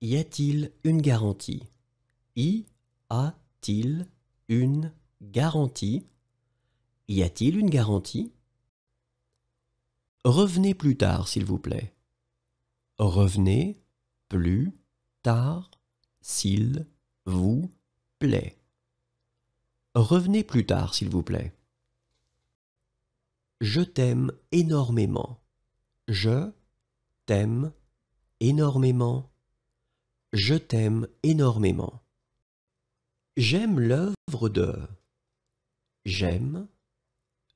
Y a-t-il une garantie Y a-t-il une garantie Y a-t-il une garantie Revenez plus tard, s'il vous plaît. Revenez plus tard, s'il vous plaît. Revenez plus tard, s'il vous plaît. Je t'aime énormément. Je t'aime énormément. Je t'aime énormément. J'aime l'œuvre de. J'aime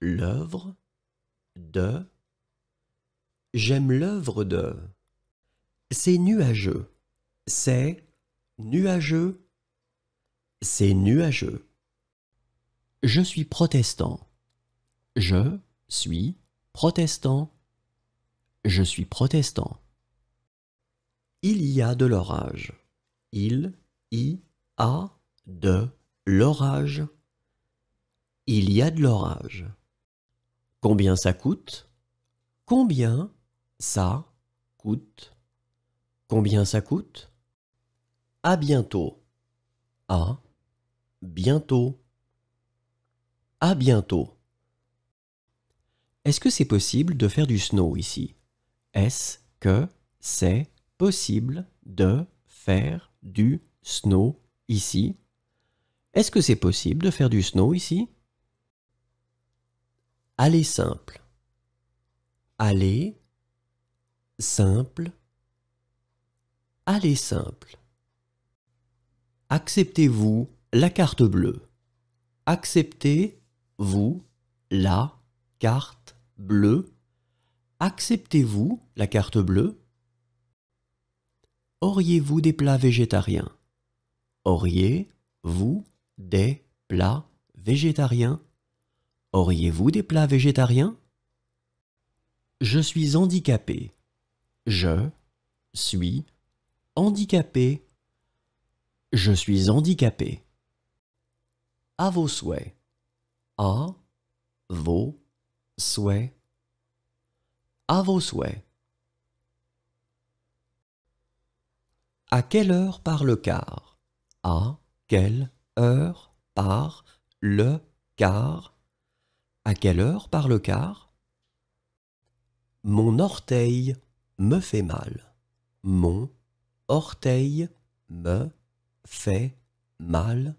l'œuvre de. J'aime l'œuvre de. C'est nuageux. C'est nuageux. C'est nuageux. Je suis protestant. Je suis protestant. Je suis protestant. Il y a de l'orage. Il y a de l'orage. Il y a de l'orage. Combien ça coûte Combien ça coûte Combien ça coûte À bientôt. À bientôt. À bientôt. Est-ce que c'est possible de faire du snow ici Est-ce que c'est possible de faire du snow ici Est-ce que c'est possible de faire du snow ici Allez simple. Allez simple. Allez simple. Acceptez-vous la carte bleue Acceptez-vous la carte bleue Acceptez-vous la carte bleue auriez-vous des plats végétariens Auriez-vous des plats végétariens Auriez-vous des plats végétariens Je suis handicapé. Je suis handicapé. Je suis handicapé. À vos souhaits. À vos souhaits. À vos souhaits. À quelle heure par le quart À quelle heure par le quart À quelle heure par le quart Mon orteil me fait mal. Mon orteil me fait mal.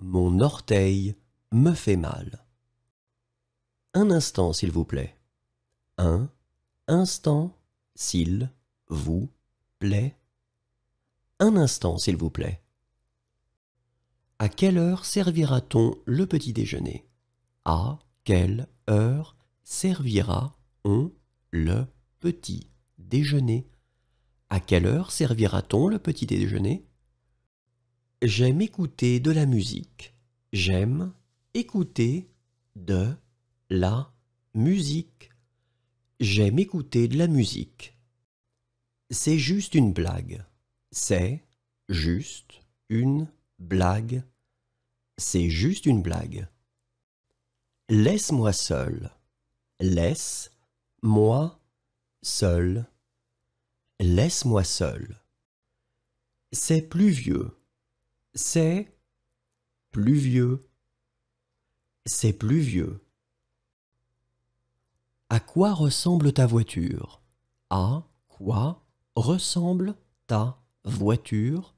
Mon orteil me fait mal. Un instant, s'il vous plaît. Un instant, s'il vous plaît. Un instant, s'il vous plaît. À quelle heure servira-t-on le petit déjeuner À quelle heure servira-on le petit déjeuner À quelle heure servira-t-on le petit déjeuner J'aime écouter de la musique. J'aime écouter de la musique. J'aime écouter de la musique. C'est juste une blague. C'est juste une blague. C'est juste une blague. Laisse-moi seul. Laisse-moi seul. Laisse-moi seul. C'est pluvieux. C'est pluvieux. C'est pluvieux. À quoi ressemble ta voiture À quoi ressemble ta voiture.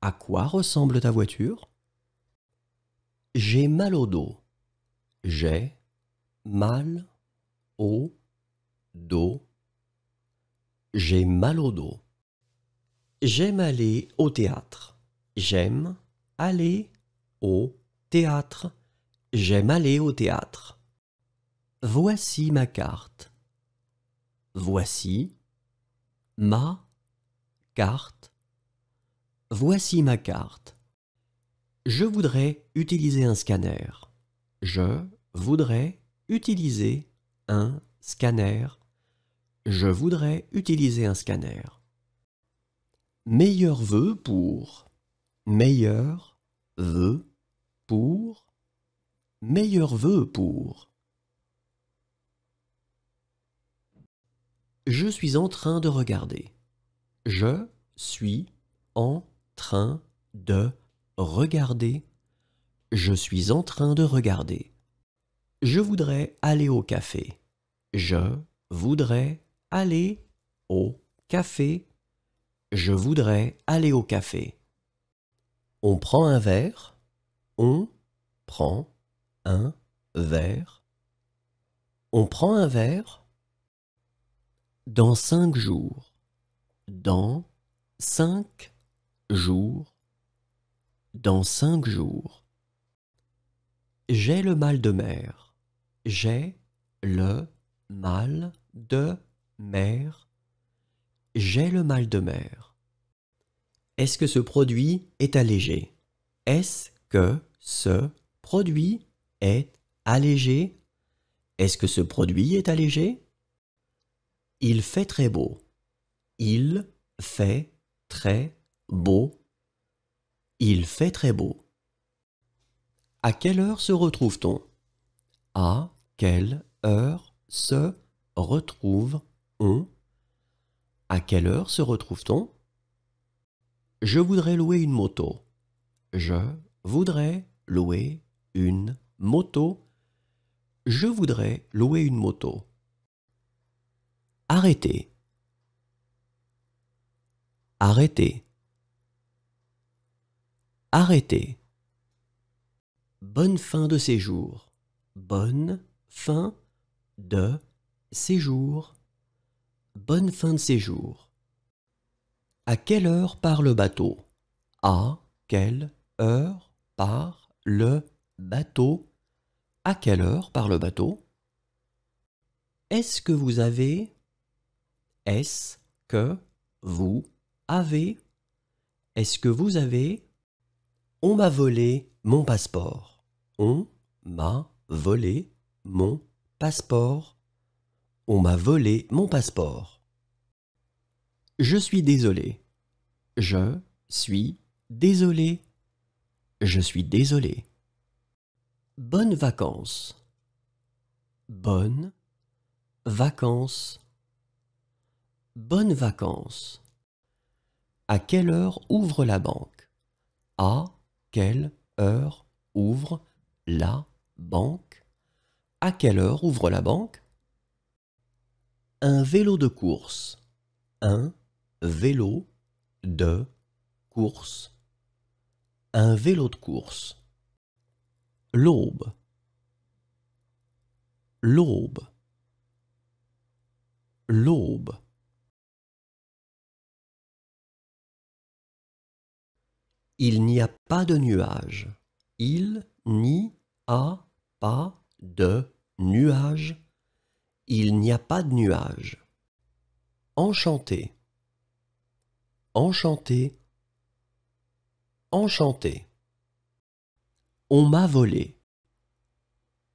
À quoi ressemble ta voiture J'ai mal au dos. J'ai mal au dos. J'ai mal au dos. J'aime aller au théâtre. J'aime aller au théâtre. J'aime aller au théâtre. Voici ma carte. Voici ma Carte. Voici ma carte. Je voudrais utiliser un scanner. Je voudrais utiliser un scanner. Je voudrais utiliser un scanner. Meilleur vœu pour. Meilleur vœu pour. Meilleur vœu pour. Je suis en train de regarder. Je suis en train de regarder. Je suis en train de regarder. Je voudrais aller au café. Je voudrais aller au café. Je voudrais aller au café. On prend un verre. On prend un verre. On prend un verre. Dans cinq jours dans cinq jours, dans cinq jours. J'ai le mal de mer, j'ai le mal de mer, j'ai le mal de mer. Est-ce que ce produit est allégé Est-ce que ce produit est allégé Est-ce que ce produit est allégé Il fait très beau. Il fait très beau. Il fait très beau. À quelle heure se retrouve-t-on À quelle heure se retrouve-on À quelle heure se retrouve-t-on Je voudrais louer une moto. Je voudrais louer une moto. Je voudrais louer une moto. Arrêtez. Arrêtez. Arrêtez. Bonne fin de séjour. Bonne fin de séjour. Bonne fin de séjour. À quelle heure part le bateau À quelle heure part le bateau À quelle heure part le bateau Est-ce que vous avez Est-ce que vous avez Est-ce que vous avez On m'a volé mon passeport. On m'a volé mon passeport. On m'a volé mon passeport. Je suis désolé. Je suis désolé. Je suis désolé. Bonnes vacances. Bonnes vacances. Bonnes vacances. À quelle heure ouvre la banque À quelle heure ouvre la banque À quelle heure ouvre la banque Un vélo de course. Un vélo de course. Un vélo de course. L'aube. L'aube. L'aube. Il n'y a pas de nuage. Il n'y a pas de nuage. Il n'y a pas de nuage. Enchanté. Enchanté. Enchanté. On m'a volé.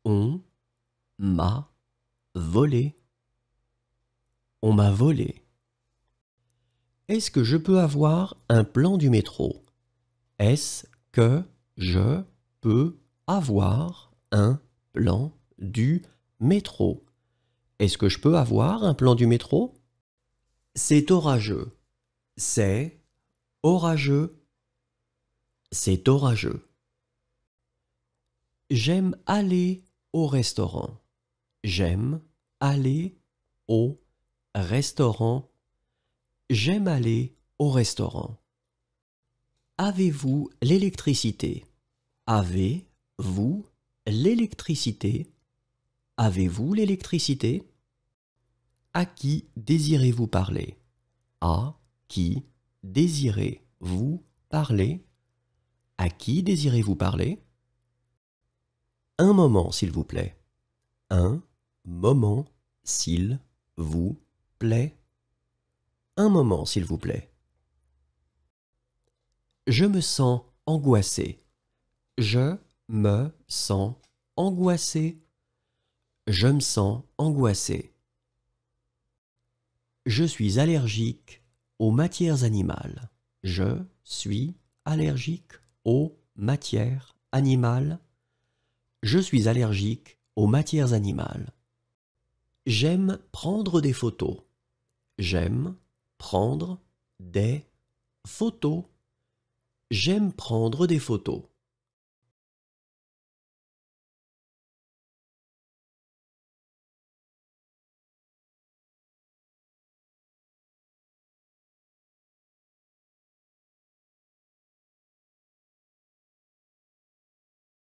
On m'a volé. On m'a volé. Est-ce que je peux avoir un plan du métro est-ce que je peux avoir un plan du métro Est-ce que je peux avoir un plan du métro C'est orageux. C'est orageux. C'est orageux. J'aime aller au restaurant. J'aime aller au restaurant. J'aime aller au restaurant. Avez-vous l'électricité Avez-vous l'électricité Avez-vous l'électricité À qui désirez-vous parler À qui désirez-vous parler À qui désirez-vous parler Un moment, s'il vous plaît. Un moment, s'il vous plaît. Un moment, s'il vous plaît. Je me sens angoissé. Je me sens angoissé. Je me sens angoissé. Je suis allergique aux matières animales. Je suis allergique aux matières animales. Je suis allergique aux matières animales. J'aime prendre des photos. J'aime prendre des photos. J'aime prendre des photos.